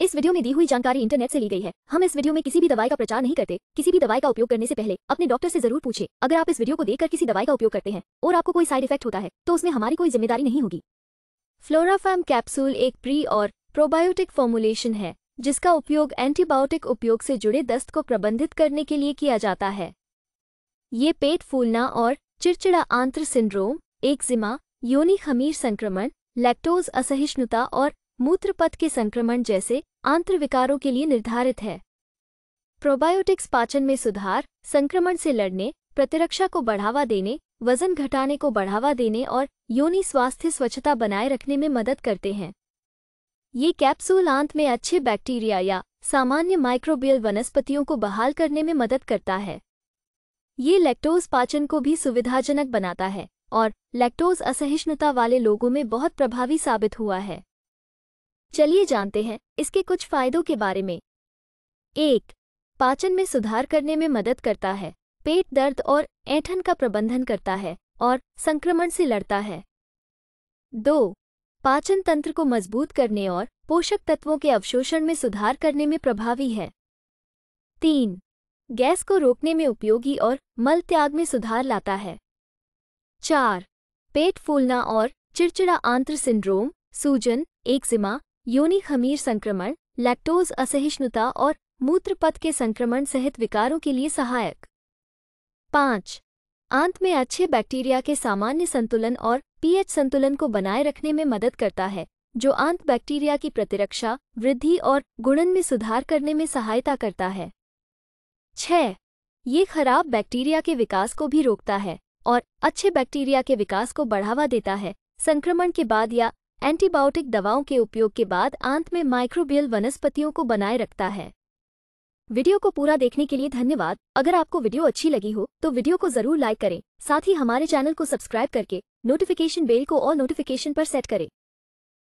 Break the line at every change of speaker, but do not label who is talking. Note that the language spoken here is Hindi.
इस वीडियो में दी हुई जानकारी इंटरनेट से ली गई है हम इस वीडियो में किसी भी दवाई का प्रचार नहीं करते किसी भी दवाई का उपयोग करने से पहले अपने डॉक्टर से जरूर पूछे अगर आप इस वीडियो को देखकर किसी दवाई का उपयोग करते हैं और आपको कोई साइड इफेक्ट होता है तो उसमें हमारी कोई जिम्मेदारी नहीं होगी फ्लोराफाम कैप्सूल एक प्री और प्रोबायोटिक फॉर्मुलेशन है जिसका उपयोग एंटीबायोटिक उपयोग से जुड़े दस्त को प्रबंधित करने के लिए किया जाता है ये पेट फूलना और चिड़चिड़ा आंत्र सिंड्रोम एक्जिमा योनि खमीर संक्रमण लैक्टोज असहिष्णुता और मूत्रपथ के संक्रमण जैसे आंत्रविकारों के लिए निर्धारित है प्रोबायोटिक्स पाचन में सुधार संक्रमण से लड़ने प्रतिरक्षा को बढ़ावा देने वजन घटाने को बढ़ावा देने और योनि स्वास्थ्य स्वच्छता बनाए रखने में मदद करते हैं ये कैप्सूल आंत में अच्छे बैक्टीरिया या सामान्य माइक्रोबियल वनस्पतियों को बहाल करने में मदद करता है ये लैक्टोज पाचन को भी सुविधाजनक बनाता है और लैक्टोज असहिष्णुता वाले लोगों में बहुत प्रभावी साबित हुआ है चलिए जानते हैं इसके कुछ फायदों के बारे में एक पाचन में सुधार करने में मदद करता है पेट दर्द और ऐठन का प्रबंधन करता है और संक्रमण से लड़ता है दो पाचन तंत्र को मजबूत करने और पोषक तत्वों के अवशोषण में सुधार करने में प्रभावी है तीन गैस को रोकने में उपयोगी और मल त्याग में सुधार लाता है चार पेट फूलना और चिड़चिड़ा आंत्र सिंड्रोम सूजन एक्जिमा योनि खमीर संक्रमण लैक्टोज असहिष्णुता और मूत्रपथ के संक्रमण सहित विकारों के लिए सहायक पाँच आंत में अच्छे बैक्टीरिया के सामान्य संतुलन और पीएच संतुलन को बनाए रखने में मदद करता है जो आंत बैक्टीरिया की प्रतिरक्षा वृद्धि और गुणन में सुधार करने में सहायता करता है छ ये खराब बैक्टीरिया के विकास को भी रोकता है और अच्छे बैक्टीरिया के विकास को बढ़ावा देता है संक्रमण के बाद या एंटीबायोटिक दवाओं के उपयोग के बाद आंत में माइक्रोबियल वनस्पतियों को बनाए रखता है वीडियो को पूरा देखने के लिए धन्यवाद अगर आपको वीडियो अच्छी लगी हो तो वीडियो को जरूर लाइक करें साथ ही हमारे चैनल को सब्सक्राइब करके नोटिफिकेशन बेल को और नोटिफिकेशन पर सेट करें